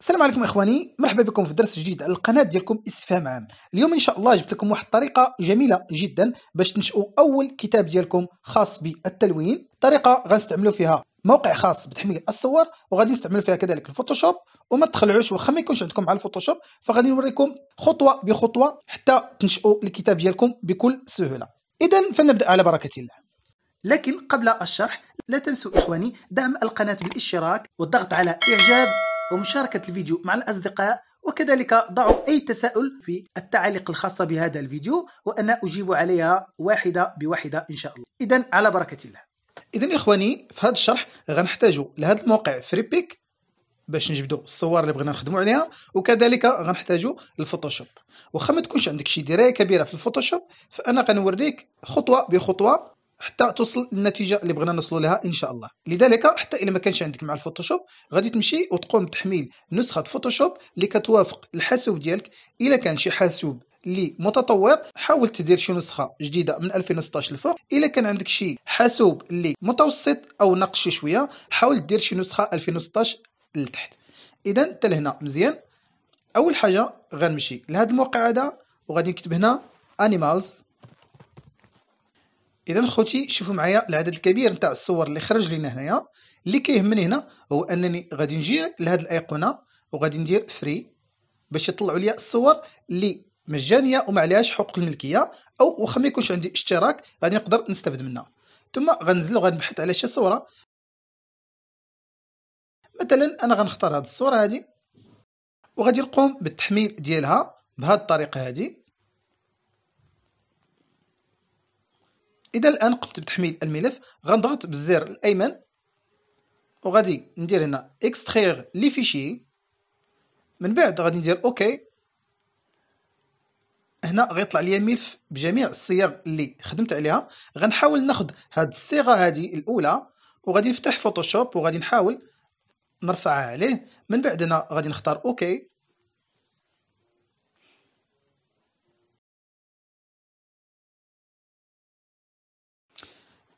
السلام عليكم اخواني مرحبا بكم في درس جديد على القناه ديالكم استفهام عام اليوم ان شاء الله جبت لكم واحد الطريقه جميله جدا باش تنشئوا اول كتاب ديالكم خاص بالتلوين طريقه غنستعملوا فيها موقع خاص بتحميل الصور وغادي نستعملوا فيها كذلك الفوتوشوب وما تخلعوش واخا ما يكونش عندكم على الفوتوشوب فغادي نوريكم خطوه بخطوه حتى تنشئوا الكتاب ديالكم بكل سهوله اذا فلنبدا على بركه الله لكن قبل الشرح لا تنسوا إخواني دعم القناة بالاشتراك والضغط على إعجاب ومشاركة الفيديو مع الأصدقاء وكذلك ضعوا أي تساؤل في التعاليق الخاصة بهذا الفيديو وأنا أجيب عليها واحدة بواحدة إن شاء الله إذا على بركة الله إذا إخواني في هذا الشرح غنحتاجوا لهذا الموقع فريبيك باش نجبدوا الصور اللي بغينا نخدموا عليها وكذلك غنحتاجوا الفوتوشوب واخا ما تكونش عندك شي درايه كبيره في الفوتوشوب فانا غنوريك خطوه بخطوه حتى توصل للنتيجه اللي بغينا نوصلوا لها ان شاء الله لذلك حتى الا ما كانش عندك مع الفوتوشوب غادي تمشي وتقوم بتحميل نسخه فوتوشوب اللي كتوافق الحاسوب ديالك الا كان شي حاسوب اللي متطور حاول تدير شي نسخه جديده من 2016 لفوق الا كان عندك شي حاسوب اللي متوسط او ناقص شي شويه حاول دير شي نسخه 2016 لتحت اذا حتى لهنا مزيان اول حاجه غنمشي لهذا الموقع هذا وغادي نكتب هنا animals اذا خوتي شوفوا معايا العدد الكبير نتاع الصور اللي خرج لنا هنايا اللي كيهمني هنا هو انني غادي نجي لهاد الايقونه وغادي ندير فري باش يطلعوا لي الصور اللي مجانيه وما عليهاش حقوق الملكيه او واخا ما يكونش عندي اشتراك غادي نقدر نستفد منها ثم غنزل وغنبحث على شي صوره مثلا انا غنختار هاد الصوره هادي وغادي نقوم بالتحميل ديالها بهاد الطريقه هادي اذا الان قمت بتحميل الملف غنضغط بالزر الايمن وغادي ندير هنا اكسترير لي فيشي من بعد غادي ندير اوكي هنا غيطلع لي ملف بجميع الصيغ اللي خدمت عليها غنحاول ناخد هاد الصيغه هادي الاولى وغادي نفتح فوتوشوب وغادي نحاول نرفعها عليه من بعد هنا غادي نختار اوكي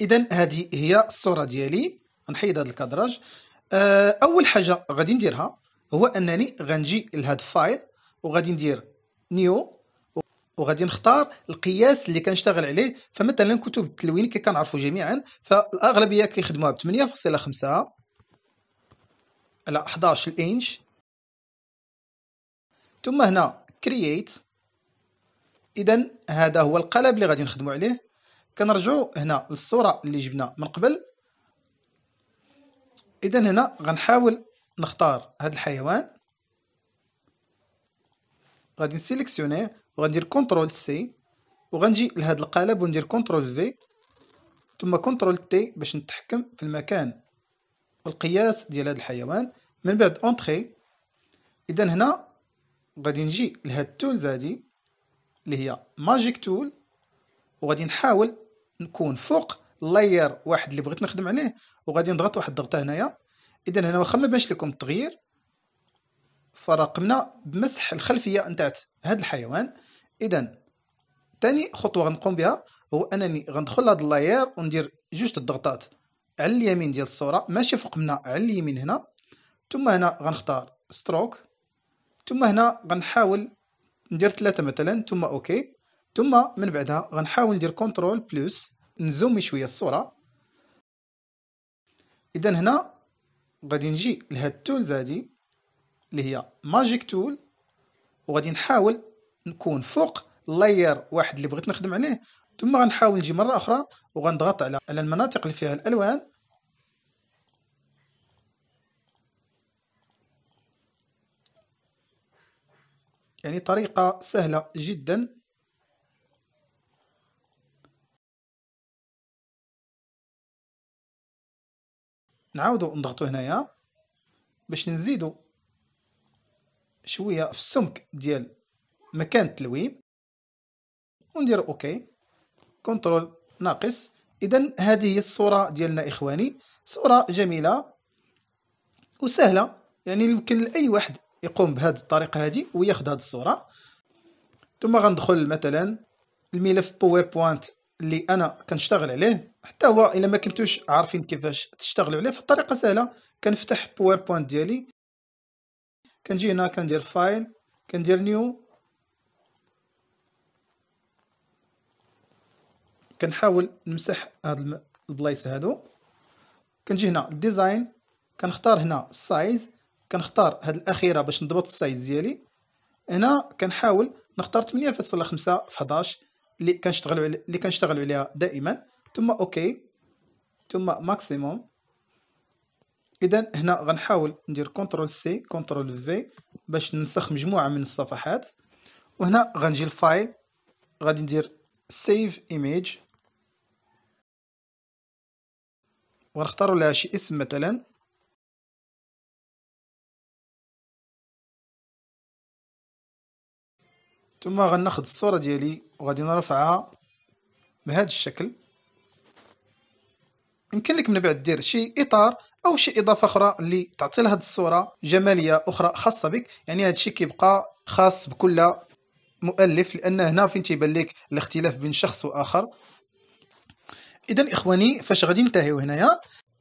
اذا هذه هي الصوره ديالي نحيد هذا الكادراج آه، اول حاجه غادي نديرها هو انني غنجي لهذا الفايل وغادي ندير نيو وغادي نختار القياس اللي كنشتغل عليه فمثلا كتب التلوين كي كنعرفوا جميعا فالاغلبيه كيخدموها ب 8.5 على 11 انش ثم هنا كرييت اذا هذا هو القالب اللي غادي نخدموا عليه كنرجعو هنا للصوره اللي جبنا من قبل اذا هنا غنحاول نختار هذا الحيوان غادي نسيليكسيونيه وغندير كنترول سي وغنجي لهاد القالب وندير كنترول في ثم كنترول تي باش نتحكم في المكان والقياس ديال هذا الحيوان من بعد اونتري اذا هنا غادي نجي لهاد التولز هادي اللي هي ماجيك تول وغادي نحاول نكون فوق لاير واحد اللي بغيت نخدم عليه وغادي نضغط واحد الضغطه هنايا اذا هنا واخا ما بانش لكم التغيير فراقمنا بمسح الخلفيه نتاعت هذا الحيوان اذا ثاني خطوه غنقوم بها هو انني غندخل لهاد اللاير وندير جوج الضغطات على اليمين ديال الصوره ماشي فوق منا على اليمين هنا ثم هنا غنختار ستروك ثم هنا غنحاول ندير ثلاثة مثلا ثم اوكي ثم من بعدها غنحاول ندير كنترول بلس نزوم شويه الصوره اذا هنا غادي نجي لهاد التولز هادي اللي هي ماجيك تول وغادي نحاول نكون فوق لاير واحد اللي بغيت نخدم عليه ثم غنحاول نجي مره اخرى وغنضغط على على المناطق اللي فيها الالوان يعني طريقه سهله جدا نعاودو نضغطو هنايا باش نزيدو شويه في السمك ديال مكان التلويب وندير اوكي كنترول ناقص اذا هذه هي الصوره ديالنا اخواني صوره جميله وسهله يعني يمكن لاي واحد يقوم بهذه الطريقه هذه وياخذ هذه الصوره ثم غندخل مثلا الملف باوربوينت اللي انا كنشتغل عليه حتى هو الا ما كنتوش عارفين كيفاش تشتغلوا عليه فالطريقه سهله كنفتح باوربوينت ديالي كنجي هنا كندير فايل كندير نيو كنحاول نمسح هاد البلايص هادو كنجي هنا ديزاين كنختار هنا السايز كنختار هاد الاخيره باش نضبط السايز ديالي هنا كنحاول نختار 8.5 في 11 اللي كنشتغلوا اللي كنشتغلوا عليها دائما ثم اوكي ثم ماكسيموم اذا هنا غنحاول ندير كنترول سي كنترول في باش ننسخ مجموعه من الصفحات وهنا غنجي الفايل غادي ندير سيف ايميج ونختار لها شي اسم مثلا ثم غناخذ الصوره ديالي وغادي نرفعها بهذا الشكل يمكن لك من بعد دير شي اطار او شي اضافه اخرى اللي تعطي لهاد الصوره جماليه اخرى خاصه بك يعني هذا الشيء كيبقى خاص بكل مؤلف لان هنا فين تيبان لك الاختلاف بين شخص واخر اذا اخواني فاش غادي ننتهيو هنايا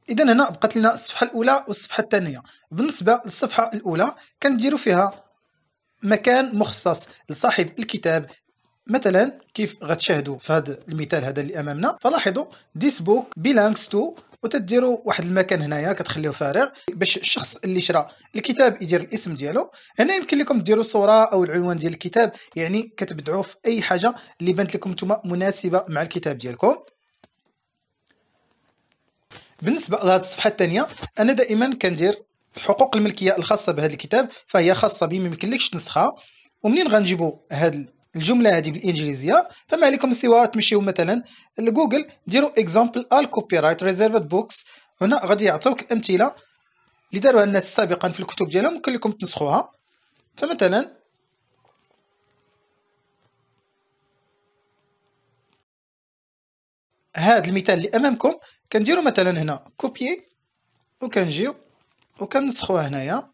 اذا هنا بقات لنا الصفحه الاولى والصفحه الثانيه بالنسبه للصفحه الاولى كنديروا فيها مكان مخصص لصاحب الكتاب مثلا كيف غتشاهدوا في هذا المثال هذا اللي امامنا فلاحظوا ديس بوك بيلانكس تو وتديروا واحد المكان هنايا كتخليوه فارغ باش الشخص اللي شرى الكتاب يدير الاسم ديالو هنا يمكن لكم ديروا صوره او العنوان ديال الكتاب يعني كتبدعوا في اي حاجه اللي بانت لكم نتوما مناسبه مع الكتاب ديالكم بالنسبه لهذه الصفحه الثانيه انا دائما كندير حقوق الملكيه الخاصه بهذا الكتاب فهي خاصه بي ما يمكنلكش تنسخها ومنين غنجيبوا هذا الجمله هذه بالانجليزيه فما عليكم سوى تمشيو مثلا لجوجل ديروا اكزامبل ال كوبي رايت ريزيرفد بوكس هنا غادي يعطيوك الامثله اللي داروها الناس سابقا في الكتب ديالهم ممكن لكم تنسخوها فمثلا هذا المثال اللي امامكم كنديروا مثلا هنا كوبي وكنجيو وكنسخوها هنايا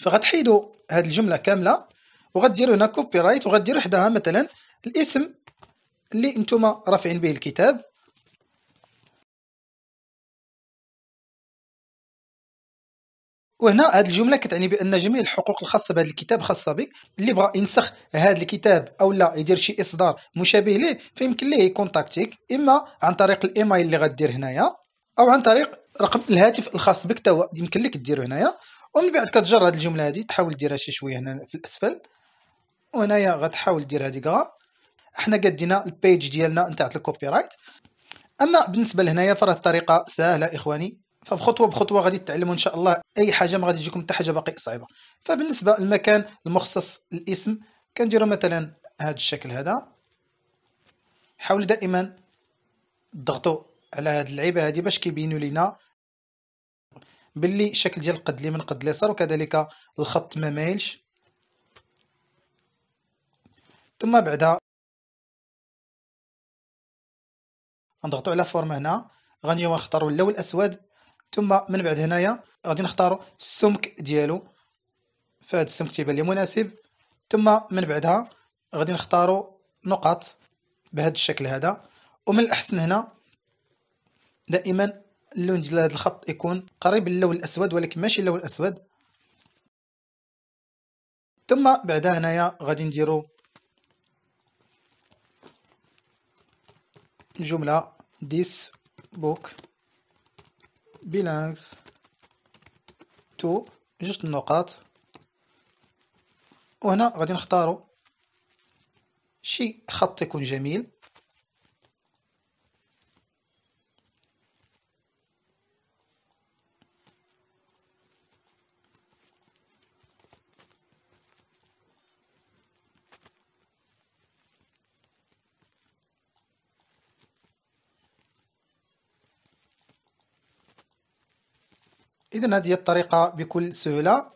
فغتحيدوا هاد الجمله كامله وغديروا هنا كوبي رايت وغديروا حداها مثلا الاسم اللي انتم رافعين به الكتاب وهنا هاد الجمله كتعني بان جميع الحقوق الخاصه بهذا الكتاب خاصه بك اللي بغى ينسخ هذا الكتاب او لا يدير شي اصدار مشابه ليه فيمكن ليه يكونتاكتيك اما عن طريق الايميل اللي غدير هنايا او عن طريق رقم الهاتف الخاص بك هو يمكن لك ديرو هنايا ومن بعد كتجر هاد الجمله هادي تحاول ديرها شي شويه هنا في الاسفل وهنايا غتحاول دير هاديك غا حنا كدينا البيج ديالنا نتاع الكوبي رايت اما بالنسبه لهنايا فراه الطريقه سهله اخواني فبخطوه بخطوه غادي تتعلموا ان شاء الله اي حاجه ما غادي تجيكم حتى حاجه باقي صعيبه فبالنسبه للمكان المخصص الاسم كنديروا مثلا هذا الشكل هذا حاولوا دائما تضغطوا على هاد اللعيبه هادي باش كيبينوا لينا باللي الشكل ديال القد اليمين قد اليسار وكذلك الخط ما مايلش ثم بعدها نضغط على فورم هنا غادي نختاروا اللون الاسود ثم من بعد هنايا غادي نختاروا السمك ديالو فهاد السمك تيبان لي مناسب ثم من بعدها غادي نختاروا نقط بهذا الشكل هذا ومن الاحسن هنا دائما اللون ديال هذا الخط يكون قريب للون الاسود ولكن ماشي اللون الاسود ثم بعدا هنايا غادي نديرو جمله this book belongs to جوج النقاط وهنا غادي نختارو شي خط يكون جميل إذا هذه الطريقة بكل سهولة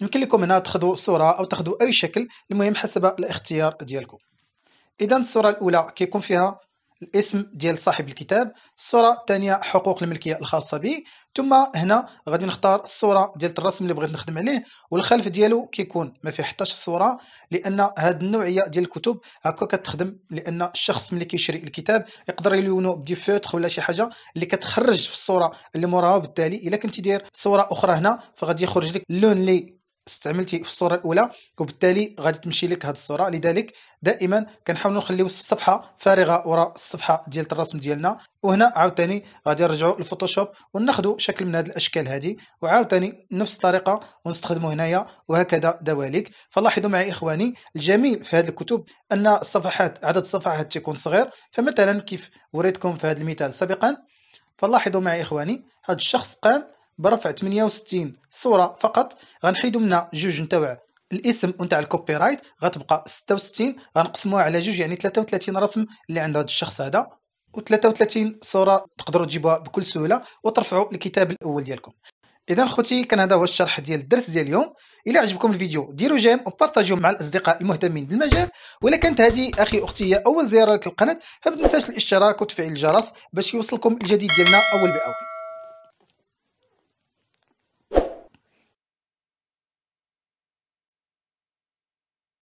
يمكن لكم هنا تاخذوا صورة أو تاخذوا أي شكل المهم حسب الاختيار ديالكم إذا الصورة الأولى كيكون فيها الاسم ديال صاحب الكتاب الصوره الثانيه حقوق الملكيه الخاصه به ثم هنا غادي نختار الصوره ديال الرسم اللي بغيت نخدم عليه والخلف ديالو كيكون ما فيه حتى صوره لان هاد النوعيه ديال الكتب هكا كتخدم لان الشخص ملي كيشري الكتاب يقدر يلونو بدي فوتخ ولا شي حاجه اللي كتخرج في الصوره اللي موراها وبالتالي الا كنتي داير صوره اخرى هنا فغادي يخرج لك اللون اللي استعملتي في الصوره الاولى وبالتالي غادي تمشي لك هذه الصوره لذلك دائما كنحاولوا نخليو الصفحه فارغه وراء الصفحه ديال الرسم ديالنا وهنا عاوتاني غادي نرجعوا للفوتوشوب وناخذوا شكل من هذه الاشكال هذه وعاوتاني نفس الطريقه ونستخدموا هنايا وهكذا دواليك فلاحظوا معي اخواني الجميل في هذه الكتب ان الصفحات عدد الصفحات تيكون صغير فمثلا كيف وريتكم في هذا المثال سابقا فلاحظوا معي اخواني هذا الشخص قام برفع 68 صوره فقط غنحيدو منها جوج نتاوع الاسم نتاع الكوبي رايت غتبقى 66 غنقسموها على جوج يعني 33 رسم اللي عند هذا الشخص هذا و33 صوره تقدروا تجيبوها بكل سهوله وترفعوا الكتاب الاول ديالكم اذا خوتي كان هذا هو الشرح ديال الدرس ديال اليوم الا عجبكم الفيديو ديروا جيم وبارطاجيوه مع الاصدقاء المهتمين بالمجال والا كانت هذه اخي اختي هي اول زياره لك القناه فما تنساش الاشتراك وتفعيل الجرس باش يوصلكم الجديد ديالنا اول باول